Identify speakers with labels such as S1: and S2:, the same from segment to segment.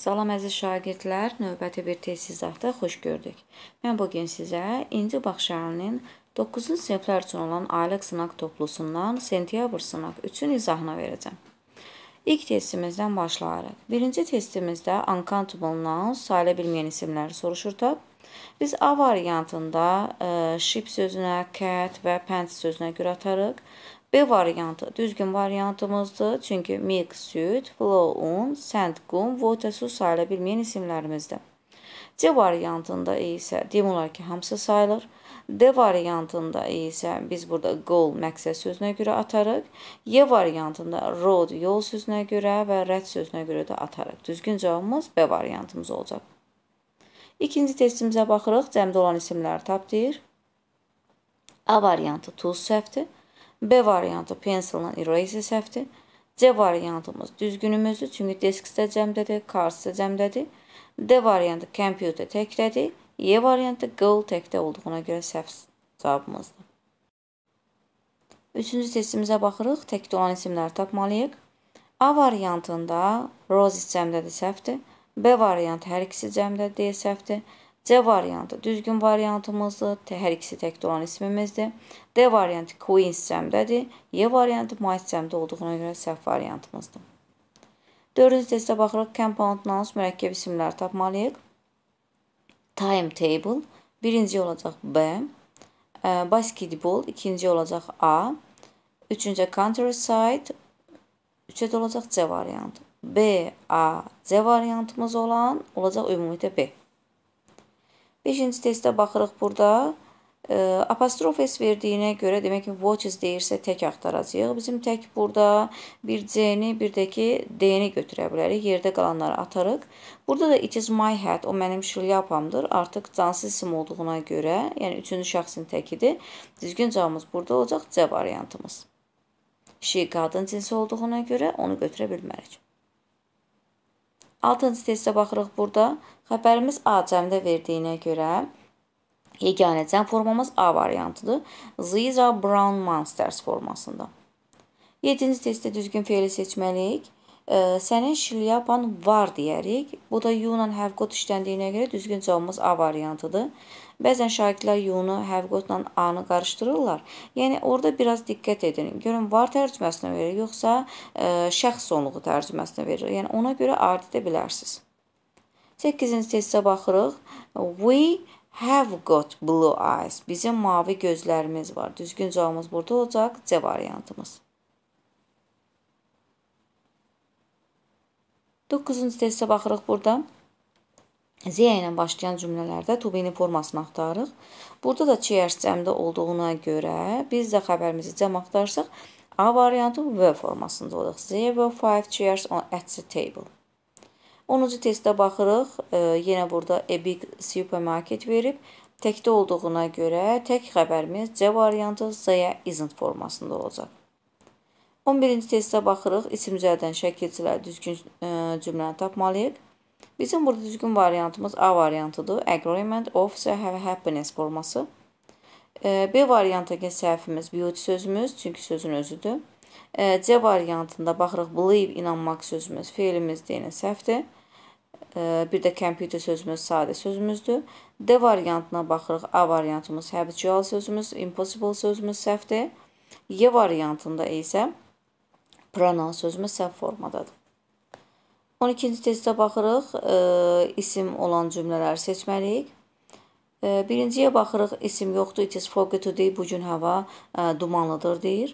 S1: Salam əziz şagirdlər, növbəti bir tez izahda xoş gördük. Mən bu gün sizə İnci Baxşəlinin 9-cu siniflər üçün olan aylıq sınaq toplusundan sentyabr sınaq üçün izahını verəcəm. İlk testimizdən başlayaraq. Birinci testimizdə uncountable nouns, sayıla bilməyən isimləri soruşurduq. Biz A variantında ə, e, ship sözünə, cat və pants sözünə görə atarıq B variantı düzgün variantımızdır. Çünki milk süd, flow un, sand qum, water su sayıla bilməyən isimlərimizdir. C variantında isə demək olar ki, hamısı sayılır. D variantında isə biz burada goal məqsəd sözünə görə atarıq. Y variantında road yol sözünə görə və red sözünə görə də atarıq. Düzgün cavabımız B variantımız olacaq. İkinci testimizə baxırıq. Cəmdə olan isimləri tapdıyır. A variantı tuz səhvdir. B variantı pencil-la erase səhvdir. C variantımız düzgünümüzdür, çünki disk sitəcəmdədir, kart sitəcəmdədir. D variantı computer təkdədir. Y e variantı goal təkdə olduğuna görə səhv cavabımızdır. Üçüncü testimizə baxırıq. Təkdə olan isimləri tapmalıyıq. A variantında Rose cəmdədir səhvdir. B variantı hər ikisi cəmdədir deyə səhvdir. C variantı düzgün variantımızdır. Hər ikisi təkdə olan ismimizdir. D variantı Queen sistemdədir. Y variantı My sistemdə olduğuna görə səhv variantımızdır. Dördüncü testə baxırıq. Compound nouns mürəkkəb isimlər tapmalıyıq. Timetable birinci olacaq B. Basketball ikinci olacaq A. Üçüncü countryside üçə də olacaq C variantı. B, A, C variantımız olan olacaq ümumiyyətlə B. 5-ci testə baxırıq burada. E, apostrof s verdiyinə görə demək ki, watches deyirsə tək axtaracağıq. Bizim tək burada bir c-ni, bir də ki d-ni götürə bilərik. Yerdə qalanları atarıq. Burada da it is my hat, o mənim şlyapamdır. Artıq cansız isim olduğuna görə, yəni üçüncü şəxsin təkidir. Düzgün cavabımız burada olacaq C variantımız. She qadın cinsi olduğuna görə onu götürə bilmərik. Altıncı testə baxırıq burada. Xəbərimiz A cəmdə verdiyinə görə yeganə cəm formamız A variantıdır. These are brown monsters formasında. 7-ci testdə düzgün feili seçməliyik. E, sənin şlyapan var deyərik. Bu da you ilə have got işləndiyinə görə düzgün cavabımız A variantıdır. Bəzən şagirdlər U-nu həvqotla A-nı qarışdırırlar. Yəni orada biraz diqqət edin. Görün var tərcüməsinə verir, yoxsa ə, e, şəxs sonluğu tərcüməsinə verir. Yəni ona görə ayırd edə bilərsiniz. 8-ci tessə baxırıq. We have got blue eyes. Bizim mavi gözlərimiz var. Düzgün cavabımız burada olacaq. C variantımız. 9-cu tessə baxırıq burada. Ziya ilə başlayan cümlələrdə to be-ni formasını axtarırıq. Burada da cheers cəmdə olduğuna görə biz də xəbərimizi cəm axtarsaq, A variantı were formasında olacaq. There were five chairs on at the table. 10-cu testə baxırıq. E, yenə burada a big supermarket verib. Təkdə olduğuna görə tək xəbərimiz C variantı Zaya isn't formasında olacaq. 11-ci testə baxırıq. İsim üzərdən şəkilçilər düzgün e, cümləni tapmalıyıq. Bizim burada düzgün variantımız A variantıdır. Agreement of happiness forması. B variantı səhvimiz beauty sözümüz, çünki sözün özüdür. C variantında baxırıq believe inanmaq sözümüz, feilimiz deyilən səhvdir. Bir də computer sözümüz sadə sözümüzdür. D variantına baxırıq. A variantımız habitual sözümüz, impossible sözümüz səhvdir. Y variantında isə pronoun sözümüz səhv formadadır. 12-ci testə baxırıq, e, isim olan cümlələri seçməliyik. E, birinciyə baxırıq, isim yoxdur, it is foggy today, bugün hava e, dumanlıdır deyir.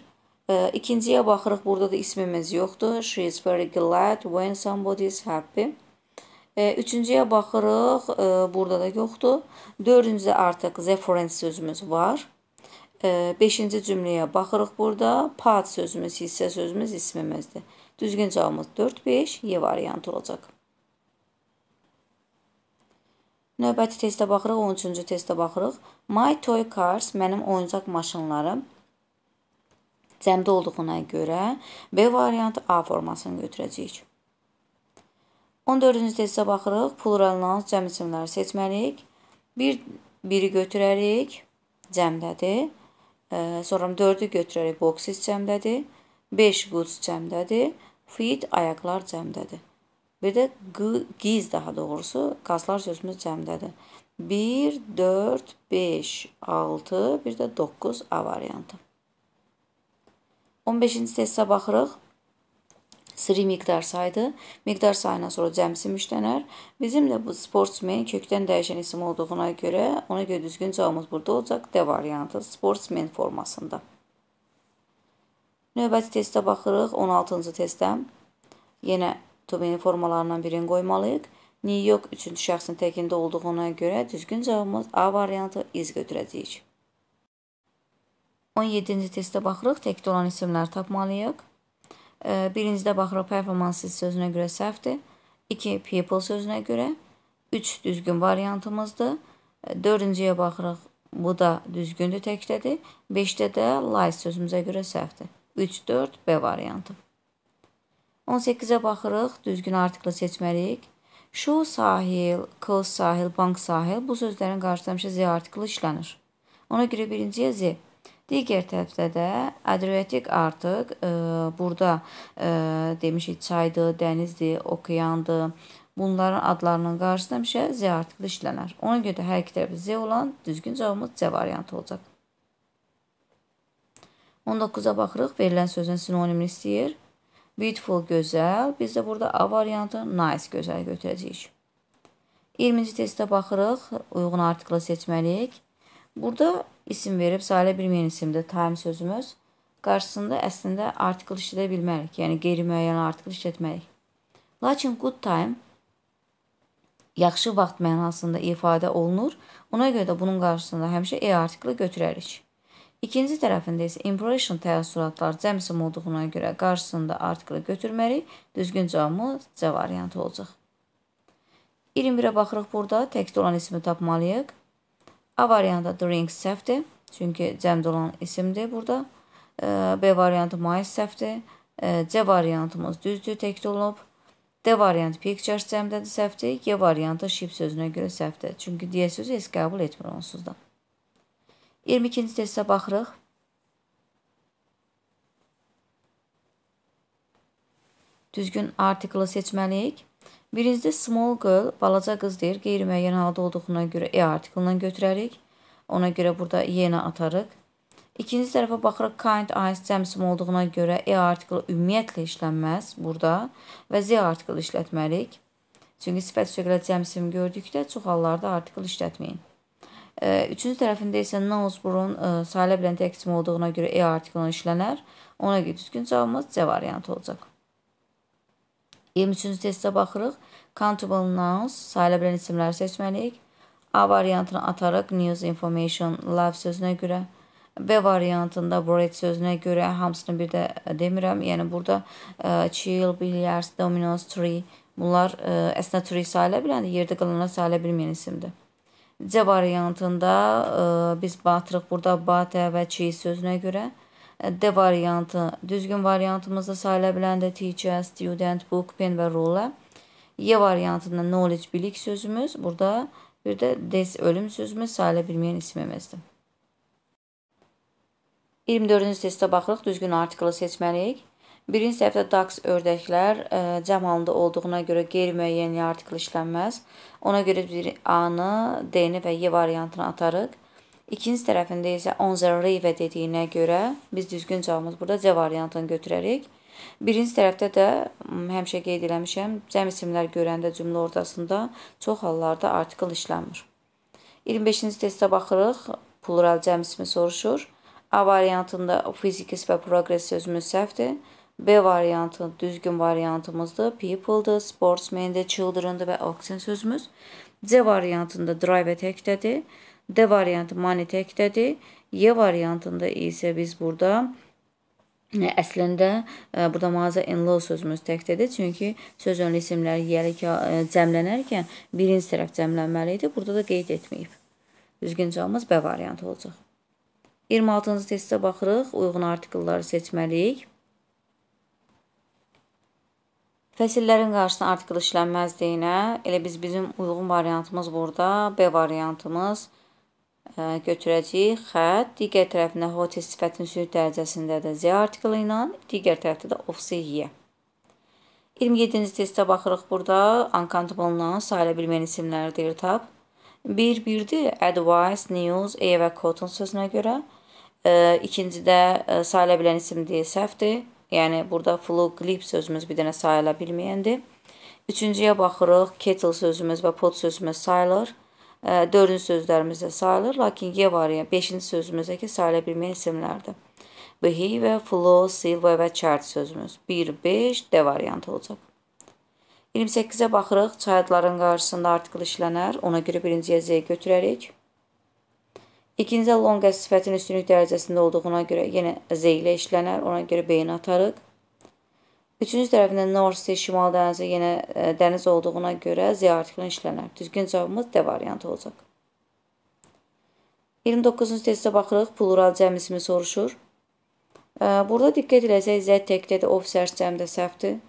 S1: İkinciyə baxırıq, burada da ismimiz yoxdur. She is very glad when somebody is happy. Üçüncüyə baxırıq, burada da yoxdur. Dördüncüdə artıq the friends sözümüz var. Beşinci cümləyə baxırıq burada. Part sözümüz, hissə sözümüz ismimizdir. Düzgün cavabımız 4-5 Y variantı olacaq. Növbəti testə baxırıq, 13-cü testə baxırıq. My toy cars, mənim oyuncaq maşınlarım cəmdə olduğuna görə B variantı A formasını götürəcəyik. 14-cü testə baxırıq. Plural nouns cəm isimləri seçməliyik. Bir biri götürərik, cəmdədir. Sonra 4-ü götürərək boxes cəmdədir. 5 goods cəmdədir. Feet ayaqlar cəmdədir. Bir də giz daha doğrusu qazlar sözümüz cəmdədir. 1 4 5 6 bir də 9 A variantı. 15-ci testə baxırıq. Sri miqdar saydı. Miqdar sayından sonra cəmsi müştənər. Bizim də bu sportsmen kökdən dəyişən isim olduğuna görə ona görə düzgün cavabımız burada olacaq D variantı sportsmen formasında. Növbəti testə baxırıq. 16-cı testdə yenə Tobinin formalarından birini qoymalıyıq. New York üçüncü şəxsin təkində olduğuna görə düzgün cavabımız A variantı iz götürəcəyik. 17-ci testə baxırıq. Təkdə olan isimləri tapmalıyıq. Birincidə baxırıq performansı sözünə görə səhvdir. 2 people sözünə görə. 3 düzgün variantımızdır. 4-cüyə baxırıq. Bu da düzgündür təkdədir. 5-də də lies sözümüzə görə səhvdir. 3, 4, B variantı. 18-ə baxırıq, düzgün artiklı seçməliyik. Şu sahil, kız sahil, bank sahil bu sözlərin qarşılamışı Z artiklı işlənir. Ona görə birinciyə Z. Digər tərəfdə də adriatik artıq e, burada e, demişik çaydır, dənizdir, okeandır. Bunların adlarının qarşısında həmişə Z artikli işlənər. Ona görə də hər iki tərəfi Z olan düzgün cavabımız C variantı olacaq. 19-a baxırıq. Verilən sözün sinonimini istəyir. Beautiful gözəl. Biz də burada A variantı nice gözəl götürəcəyik. 20-ci testə baxırıq. Uyğun artikla seçməliyik. Burada isim verib sahilə bilməyən isimdir time sözümüz. Qarşısında əslində artikl işlədə bilmərik. Yəni qeyri-müəyyən artikl işlətməliyik. Lakin good time yaxşı vaxt mənasında ifadə olunur. Ona görə də bunun qarşısında həmişə e artiklı götürərik. İkinci tərəfində isə impression təəssüratlar cəmsim olduğuna görə qarşısında artikli götürməli, düzgün cavabımız C variantı olacaq. 21-ə baxırıq burada, təkdə olan ismi tapmalıyıq. A variantı drink səhvdir, çünki cəmdə olan isimdir burada. E, B variantı my səhvdir, e, C variantımız düzdür, təkdə olunub. D variantı pictures cəmdədir səhvdir, Y variantı ship sözünə görə səhvdir, çünki D sözü heç qəbul etmir onsuz da. 22-ci testə baxırıq. Düzgün artiklı seçməliyik. Birincisi small girl, balaca qız deyir, qeyri-müəyyən halda olduğuna görə e artiklından götürərik. Ona görə burada yenə atarıq. İkinci tərəfə baxırıq, kind eyes cəmsim olduğuna görə e artiklı ümumiyyətlə işlənməz burada və z artiklı işlətməliyik. Çünki sifət söqələ cəmsim gördükdə çox hallarda artikl işlətməyin. Üçüncü tərəfində isə Nounsburun e, sahilə bilən tək isim olduğuna görə E artiklına işlənər. Ona görə düzgün cavabımız C variantı olacaq. 23-cü testə baxırıq. Countable nouns, sahilə bilən isimləri seçməliyik. A variantını atarıq news information love sözünə görə. B variantında bread sözünə görə hamısını bir də e, demirəm. Yəni burada ə, e, chill, billiards, dominoes, tree bunlar ə, əslində tree sahilə biləndir, yerdə qalanlar sahilə bilməyən isimdir. C variantında ə, e, biz batırıq burada batə və çi sözünə görə. E, D variantı düzgün variantımızda sayıla biləndə teacher, student, book, pen və ruler. Y variantında knowledge bilik sözümüz, burada bir də des ölüm sözümüz sayıla bilməyən ismimizdir. 24-cü testə baxırıq, düzgün artikılı seçməliyik. Birinci səhifədə DAX ördəklər ə, e, cəm halında olduğuna görə qeyri-müəyyənlik artikl işlənməz. Ona görə bir A-nı, D-ni və Y variantını atarıq. İkinci tərəfində isə on the river dediyinə görə biz düzgün cavabımız burada C variantını götürərik. Birinci tərəfdə də həmişə qeyd eləmişəm, cəm isimlər görəndə cümlə ortasında çox hallarda artikl işlənmir. 25-ci testə baxırıq. Plural cəm ismi soruşur. A variantında fizikis və progress sözümüz səhvdir. B variantı düzgün variantımızdı. People'dı, sportsman'dı, children'dı və auction sözümüz. C variantında drive təkdədir. D variantı money təkdədir. Y variantında isə biz burada e, Əslində e, burada mağaza in-law sözümüz təkdədir. Çünki söz önlü isimləri yiyəlik e, cəmlənərkən birinci tərəf cəmlənməli idi. Burada da qeyd etməyib. Düzgün cavabımız B variantı olacaq. 26-cı testə baxırıq. Uyğun artikelləri seçməliyik. Fəsillərin qarşısına artikl işlənməzdiyinə elə biz bizim uyğun variantımız burada B variantımız e, götürəcəyik. Xətt digər tərəfinə hotes sifətin sülh dərəcəsində də Z artikli ilə, digər tərəfdə də ofsi Y. 27-ci testə baxırıq burada. Uncountable-dan sayıla bilməyən isimləri deyir tab. 1 1-dir. Advice, news, ev və cotton sözünə görə. E, ikincidə e, sayıla bilən isim deyə səhvdir. Yəni burada floglip sözümüz bir dənə sayıla bilməyəndir. Üçüncüyə baxırıq, kettle sözümüz və pot sözümüz sayılır. Dördüncü sözlərimiz də sayılır, lakin Y variyə, beşinci sözümüzdəki sayıla bilməyən isimlərdir. Behavior, flow, silver və chart sözümüz. 1, 5, D variantı olacaq. 28-ə baxırıq, çayadların qarşısında artikl işlənər, ona görə birinciyə Z götürərik. İkinci lonqa sifətin üstünlük dərəcəsində olduğuna görə yenə Z ilə işlənər, ona görə B-ni atarıq. Üçüncü tərəfində North Sea şimal dənizi yenə ə, e, dəniz olduğuna görə Z artiklini işlənər. Düzgün cavabımız D variantı olacaq. 29-cu testə baxırıq. Plural cəm ismi soruşur. Ə, e, burada diqqət eləsək Z təkdə də officers cəmdə səhvdir.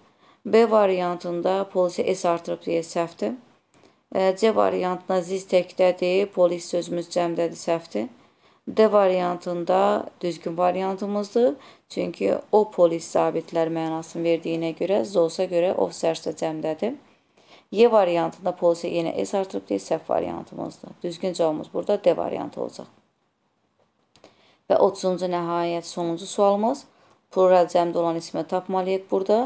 S1: B variantında polisi S artırıb deyə səhvdir. C variantında ziz təkdədir, polis sözümüz cəmdədir, səhvdir. D variantında düzgün variantımızdır. Çünki o polis sabitlər mənasını verdiyinə görə, zosa görə of sərsə cəmdədir. Y variantında polisi yenə S artırıb deyil, səhv variantımızdır. Düzgün cavabımız burada D variantı olacaq. Və 30-cu nəhayət sonuncu sualımız. Plural cəmdə olan ismi tapmalıyıq burada.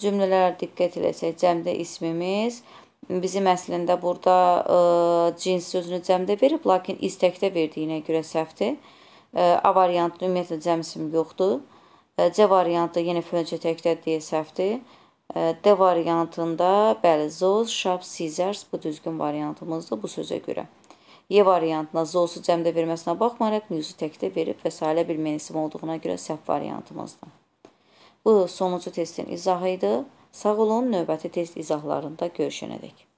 S1: Cümlələrə diqqət eləsək, cəmdə ismimiz, cəmdə bizim əslində burada ə, e, cins sözünü cəmdə verib, lakin istəkdə verdiyinə görə səhvdir. Ə, e, A variantı ümumiyyətlə cəmsim yoxdur. Ə, e, C variantı yenə fönçə təkdə deyə səhvdir. Ə, D variantında bəli, Zos, Şab, Caesars bu düzgün variantımızdır bu sözə görə. Y variantına Zosu cəmdə verməsinə baxmayaraq Muse'u təkdə verib və salə bilməyəsim olduğuna görə səhv variantımızdır. Bu sonuncu testin izahı idi. Sağ olun, növbəti test izahlarında görüşənədək.